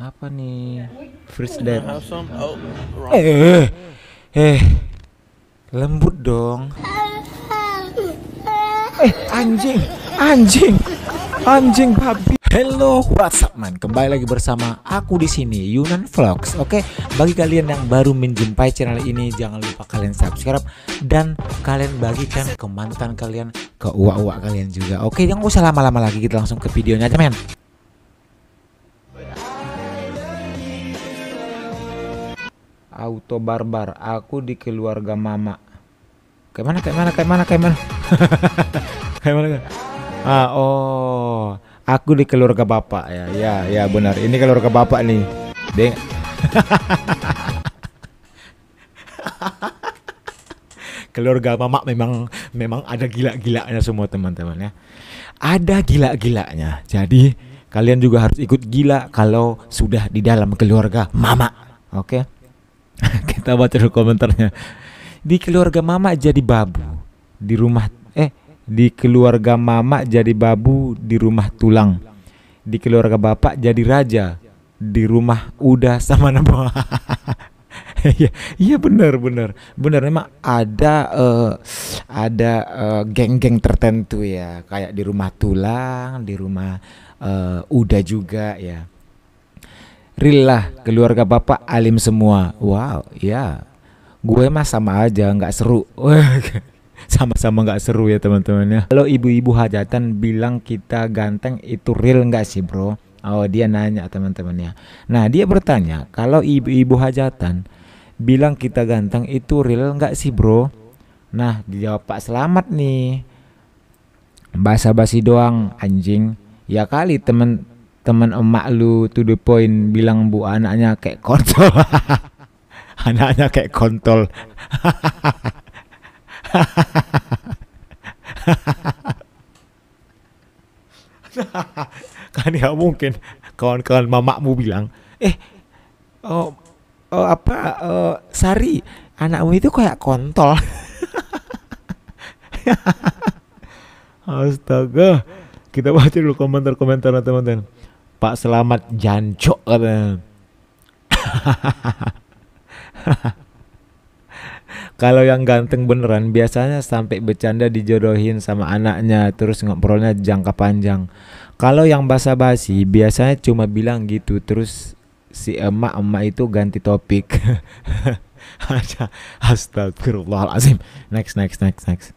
apa nih first date eh eh, eh eh lembut dong eh anjing anjing anjing babi Hello, what's man? Kembali lagi bersama aku di sini Yunan Vlogs. Oke, okay? bagi kalian yang baru menjumpai channel ini, jangan lupa kalian subscribe dan kalian bagikan ke mantan kalian, ke uak-uak kalian juga. Oke, okay? jangan usah lama-lama lagi, kita langsung ke videonya aja men. auto barbar. Aku di keluarga mama. Kayak mana? Kayak mana? Kayak mana? Kayak mana? kayak mana? Ah, oh. Aku di keluarga bapak ya. Ya, ya benar. Ini keluarga bapak nih. deh keluarga mama memang memang ada gila-gilanya semua teman-teman ya. Ada gila-gilanya. Jadi kalian juga harus ikut gila kalau sudah di dalam keluarga mama. Oke. Okay? kita baca dulu komentarnya di keluarga mama jadi babu di rumah eh di keluarga mama jadi babu di rumah tulang di keluarga bapak jadi raja di rumah udah sama nama Iya, iya benar benar benar memang ada uh, ada geng eh, geng-geng tertentu ya kayak di rumah tulang, di rumah uh, eh, udah juga ya. Rilah keluarga bapak alim semua. Wow, ya. Gue mah sama aja nggak seru. Sama-sama nggak seru ya teman temannya ya. Kalau ibu-ibu hajatan bilang kita ganteng itu real nggak sih bro? Oh dia nanya teman-temannya. Nah dia bertanya kalau ibu-ibu hajatan bilang kita ganteng itu real nggak sih bro? Nah dijawab Pak Selamat nih. Basa-basi doang anjing. Ya kali temen teman emak lu to the point bilang bu anaknya kayak kontol anaknya kayak kontol kan ya mungkin kawan-kawan mamakmu bilang eh oh, oh apa oh, Sari anakmu itu kayak kontol astaga kita baca dulu komentar-komentar teman-teman Pak Selamat jancok Kalau yang ganteng beneran biasanya sampai bercanda dijodohin sama anaknya terus ngobrolnya jangka panjang. Kalau yang basa-basi biasanya cuma bilang gitu terus si emak-emak itu ganti topik. Astagfirullahalazim. Next next next next.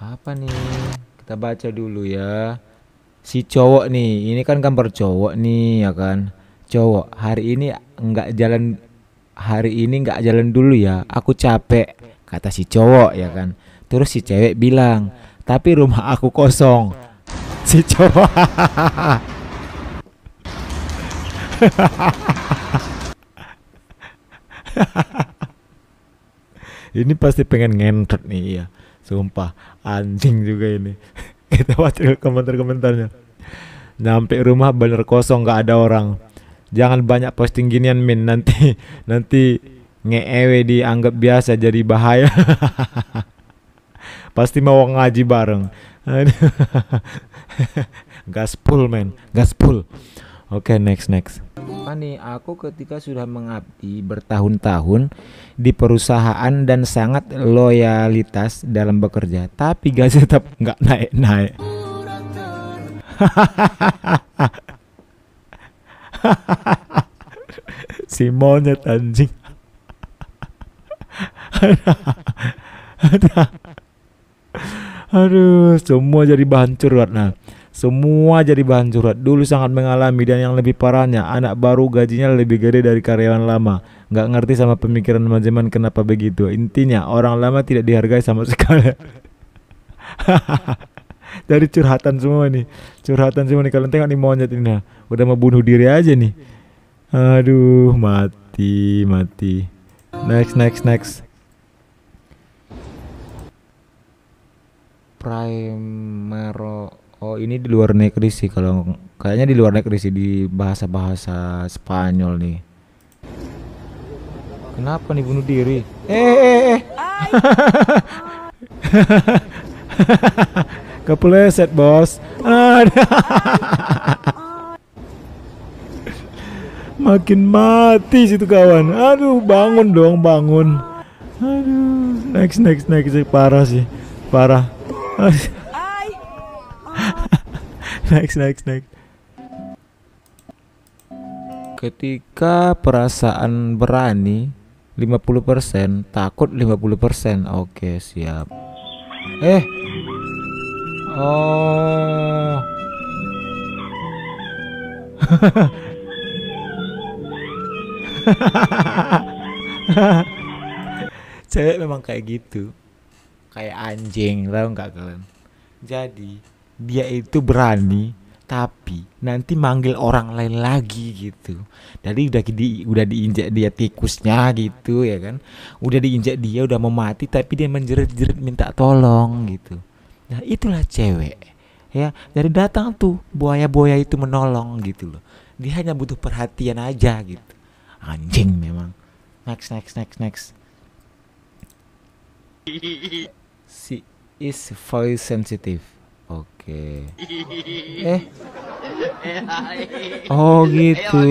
Apa nih? Kita baca dulu ya. Si cowok nih, ini kan gambar cowok nih ya kan. Cowok, hari ini enggak jalan hari ini enggak jalan dulu ya. Aku capek, kata si cowok ya kan. Terus si cewek bilang, "Tapi rumah aku kosong." Si cowok ini pasti pengen ngentot nih ya sumpah anjing juga ini kita baca komentar-komentarnya nyampe rumah bener kosong gak ada orang jangan banyak posting ginian min nanti nanti ngeewe dianggap biasa jadi bahaya pasti mau ngaji bareng gaspul men gaspul Oke, okay, next next. Nih, aku ketika sudah mengabdi bertahun-tahun di perusahaan dan sangat loyalitas dalam bekerja, tapi gaji tetap nggak naik-naik. si monyet anjing. Aduh, semua jadi bahan curhat. Nah, semua jadi bahan curhat. Dulu sangat mengalami dan yang lebih parahnya anak baru gajinya lebih gede dari karyawan lama. Gak ngerti sama pemikiran manajemen kenapa begitu. Intinya orang lama tidak dihargai sama sekali. dari curhatan semua nih, curhatan semua nih. Kalian tengok nih monyet ini, nah, udah mau bunuh diri aja nih. Aduh, mati, mati. Next, next, next. Primero Oh ini di luar negeri sih kalau kayaknya di luar negeri sih di bahasa-bahasa Spanyol nih. Kenapa nih bunuh diri? Eh eh eh. eh. Kepleset bos. Makin mati situ kawan. Aduh bangun dong bangun. Aduh next next next parah sih parah. next next next ketika perasaan berani 50% takut 50% oke siap eh oh cewek memang kayak gitu kayak anjing tau nggak kalian jadi dia itu berani tapi nanti manggil orang lain lagi gitu. dari udah di, udah diinjak dia tikusnya gitu ya kan. Udah diinjak dia udah mau mati tapi dia menjerit-jerit minta tolong gitu. Nah, itulah cewek. Ya, dari datang tuh buaya-buaya itu menolong gitu loh. Dia hanya butuh perhatian aja gitu. Anjing memang. Next next next next. si is voice sensitive Oke. Eh. Oh gitu.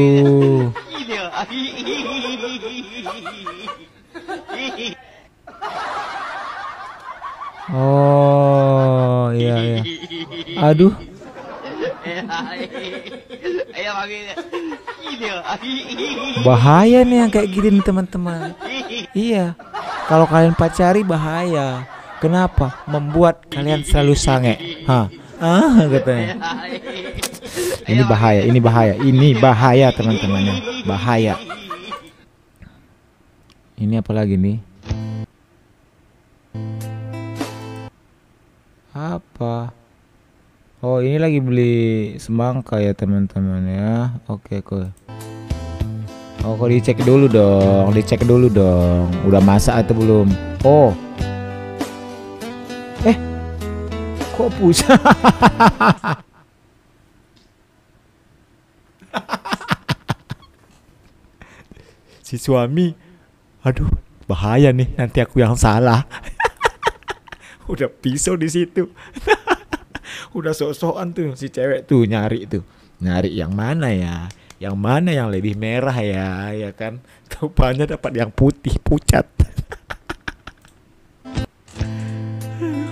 Oh iya iya. Aduh. Bahaya nih yang kayak gini teman-teman. Iya. Kalau kalian pacari bahaya. Kenapa membuat kalian selalu sange? Hah? Ah, katanya. Ini bahaya, ini bahaya, ini bahaya teman-teman Bahaya. Ini apa lagi nih? Apa? Oh, ini lagi beli semangka ya teman-teman ya. Oke, oke. Oh, kok dicek dulu dong, dicek dulu dong. Udah masak atau belum? Oh, Kopus. si suami, aduh bahaya nih nanti aku yang salah. Udah pisau di situ. Udah sok-sokan tuh si cewek tuh nyari tuh. Nyari yang mana ya? Yang mana yang lebih merah ya? Ya kan? Rupanya dapat yang putih pucat.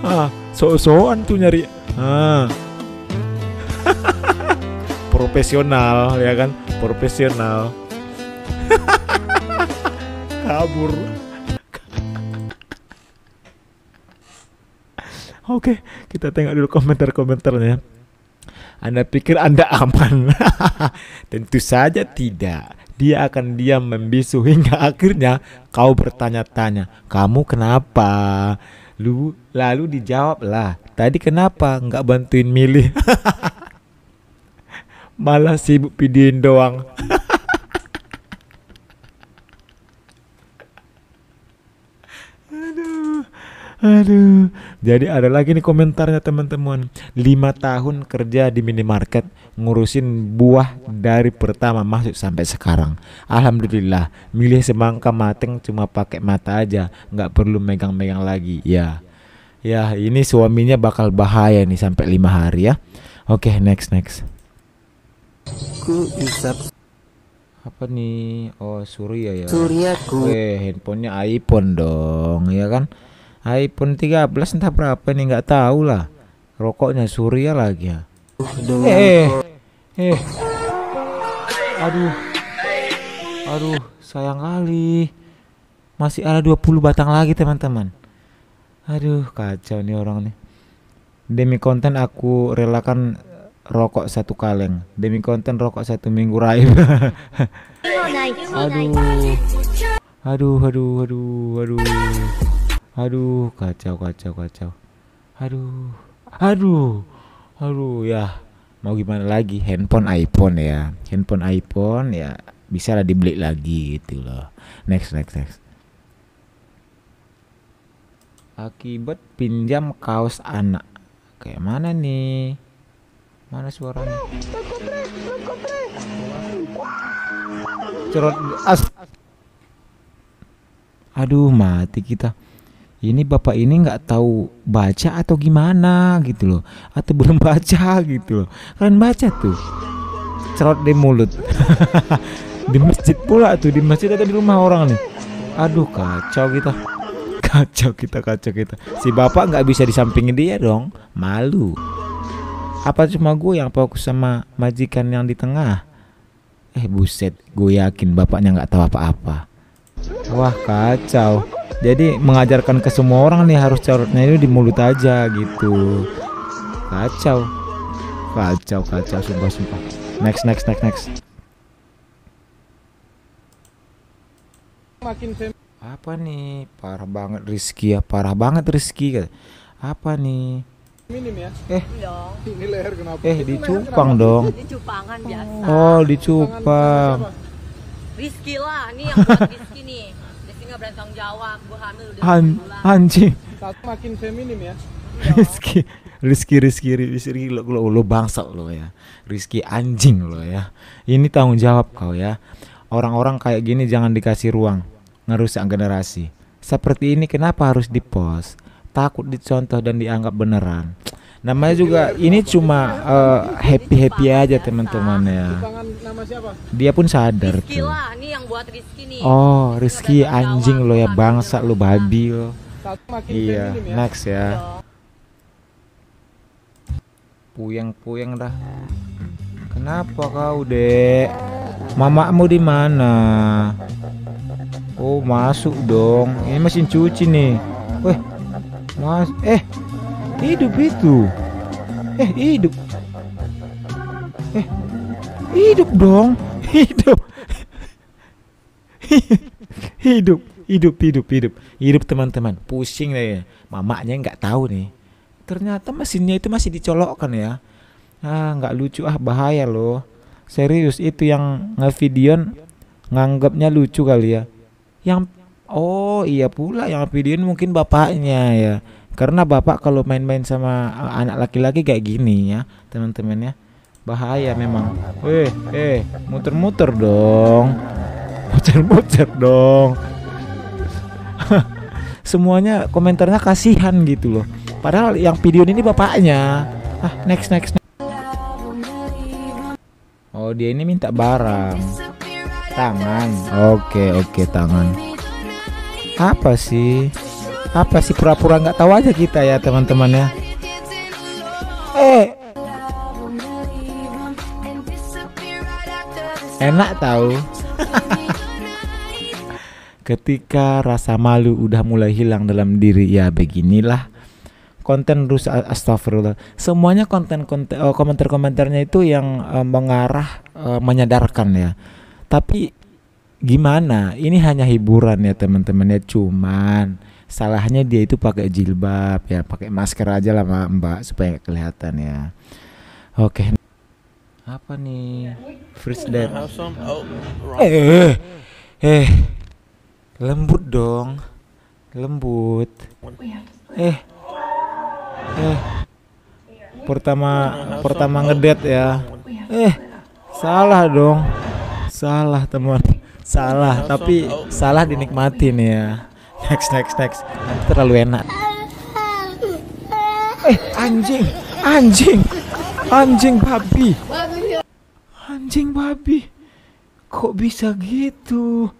ah so-soan tuh nyari ah. profesional ya kan profesional kabur Oke, kita tengok dulu komentar-komentarnya. Anda pikir Anda aman? Tentu saja tidak. Dia akan diam membisu hingga akhirnya kau bertanya-tanya, "Kamu kenapa?" Lu, lalu dijawab lah, tadi kenapa nggak bantuin milih? Malah sibuk videoin doang. Aduh. Jadi ada lagi nih komentarnya teman-teman. 5 tahun kerja di minimarket ngurusin buah dari pertama masuk sampai sekarang. Alhamdulillah, milih semangka mateng cuma pakai mata aja, nggak perlu megang-megang lagi. Ya. Ya, ini suaminya bakal bahaya nih sampai lima hari ya. Oke, okay, next next. Ku bisa apa nih? Oh, Surya ya. Surya ku. Eh, handphonenya iPhone dong, ya kan? iPhone 13 entah berapa ini nggak tahu lah rokoknya Surya lagi ya eh, eh eh aduh aduh sayang kali masih ada 20 batang lagi teman-teman aduh kacau nih orang nih demi konten aku relakan rokok satu kaleng demi konten rokok satu minggu raib aduh aduh aduh aduh aduh Aduh, kacau, kacau, kacau. Aduh, aduh, aduh ya. Mau gimana lagi? Handphone iPhone ya. Handphone iPhone ya bisa lah dibeli lagi gitu loh. Next, next, next. Akibat pinjam kaos anak. Kayak mana nih? Mana suaranya? Cerot as. Aduh, mati kita ini bapak ini nggak tahu baca atau gimana gitu loh atau belum baca gitu loh kalian baca tuh cerot di mulut di masjid pula tuh di masjid atau di rumah orang nih aduh kacau kita kacau kita kacau kita si bapak nggak bisa di samping dia dong malu apa cuma gue yang fokus sama majikan yang di tengah eh buset gue yakin bapaknya nggak tahu apa-apa wah kacau jadi mengajarkan ke semua orang nih harus carutnya itu di mulut aja gitu kacau kacau kacau sumpah sumpah next next next next makin apa nih parah banget Rizky ya parah banget Rizky apa nih minim ya eh iya ini leher kenapa eh dicupang dong dicupangan biasa oh dicupang Rizky lah ini yang Rizky nggak jawab gue hamil udah anjing satu makin feminim ya Rizky Rizky Rizky Rizky lo, lo, lo bangsa lo ya Rizky anjing lo ya ini tanggung jawab kau ya orang-orang kayak gini jangan dikasih ruang ngerusak generasi seperti ini kenapa harus dipost takut dicontoh dan dianggap beneran namanya juga ini cuma uh, eh, happy happy aja teman-teman ya dia pun sadar Rizky tuh lah, ini yang buat Rizky nih. oh Rizky anjing lo ya bangsa lo babi lo iya ya. next ya iya. puyeng-puyeng dah kenapa kau dek mamamu di mana oh masuk dong ini mesin cuci nih Wih. mas eh hidup itu eh hidup eh hidup dong hidup hidup hidup hidup hidup hidup teman-teman pusing deh mamanya nggak tahu nih ternyata mesinnya itu masih dicolokkan ya ah nggak lucu ah bahaya loh serius itu yang ngevideon nganggapnya lucu kali ya yang oh iya pula yang videoin mungkin bapaknya ya karena bapak kalau main-main sama eh, anak laki-laki kayak gini ya, teman-teman ya. Bahaya memang. Eh, eh, muter-muter dong. Muter-muter dong. Semuanya komentarnya kasihan gitu loh. Padahal yang video ini bapaknya. Ah, next next. next. Oh, dia ini minta barang. Tangan. Oke, okay, oke, okay, tangan. Apa sih? apa sih pura-pura nggak tahu aja kita ya teman-teman ya eh enak tahu ketika rasa malu udah mulai hilang dalam diri ya beginilah konten rus astagfirullah semuanya konten konten oh, komentar-komentarnya itu yang eh, mengarah eh, menyadarkan ya tapi gimana ini hanya hiburan ya teman-teman ya cuman salahnya dia itu pakai jilbab ya pakai masker aja lah mbak, mbak supaya kelihatan ya oke apa nih first date eh eh, eh eh lembut dong lembut eh eh pertama pertama ngedet ya eh salah dong salah teman salah tapi salah dinikmatin ya Next, next, next. terlalu enak. Eh, anjing, anjing, anjing babi. Anjing babi. Kok bisa gitu?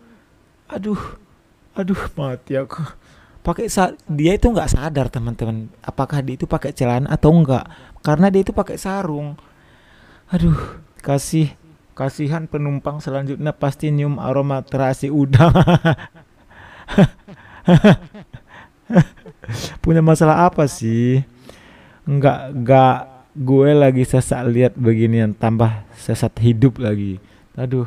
Aduh, aduh mati aku. Pakai dia itu nggak sadar teman-teman. Apakah dia itu pakai celana atau enggak? Karena dia itu pakai sarung. Aduh, kasih kasihan penumpang selanjutnya pasti nyium aroma terasi udang. punya masalah apa sih nggak nggak gue lagi sesak lihat beginian tambah sesat hidup lagi aduh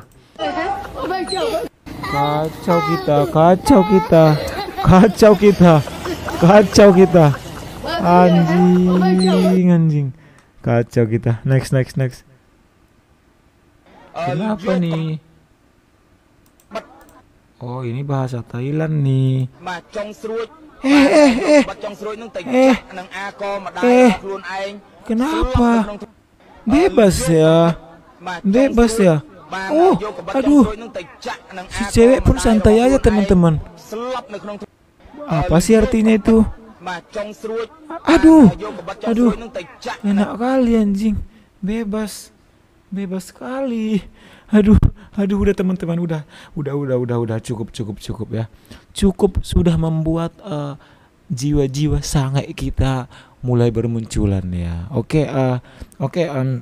kacau kita kacau kita kacau kita kacau kita anjing anjing kacau kita next next next kenapa nih Oh ini bahasa Thailand nih. Eh eh eh. Eh. Eh. Kenapa? Bebas ya. Bebas ya. Oh, aduh. Si cewek pun santai aja teman-teman. Apa sih artinya itu? Aduh, aduh, enak kali anjing, bebas bebas sekali. Aduh, aduh udah teman-teman udah, udah udah udah udah cukup cukup cukup ya. Cukup sudah membuat jiwa eh, jiwa-jiwa sangai kita mulai bermunculan ya. Oke, okay, uh, eh, oke okay, um,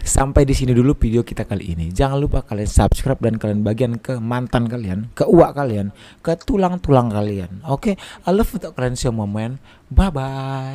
sampai di sini dulu video kita kali ini. Jangan lupa kalian subscribe dan kalian bagian ke mantan kalian, ke uak kalian, ke tulang-tulang kalian. Oke, okay? I love untuk kalian semua men. Bye bye.